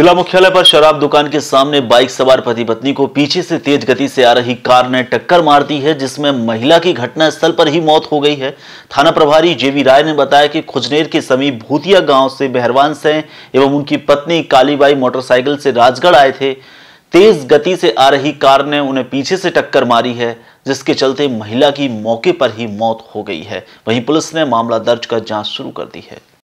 जिला मुख्यालय पर शराब दुकान के सामने बाइक सवार पति पत्नी को पीछे से तेज गति से आ रही कार ने टक्कर मार दी है जिसमें महिला की घटना स्थल पर ही मौत हो गई है थाना प्रभारी जेवी राय ने बताया कि खुजनेर के समीप भूतिया गांव से बेहरवान से एवं उनकी पत्नी कालीबाई मोटरसाइकिल से राजगढ़ आए थे तेज गति से आ रही कार ने उन्हें पीछे से टक्कर मारी है जिसके चलते महिला की मौके पर ही मौत हो गई है वहीं पुलिस ने मामला दर्ज कर जांच शुरू कर दी है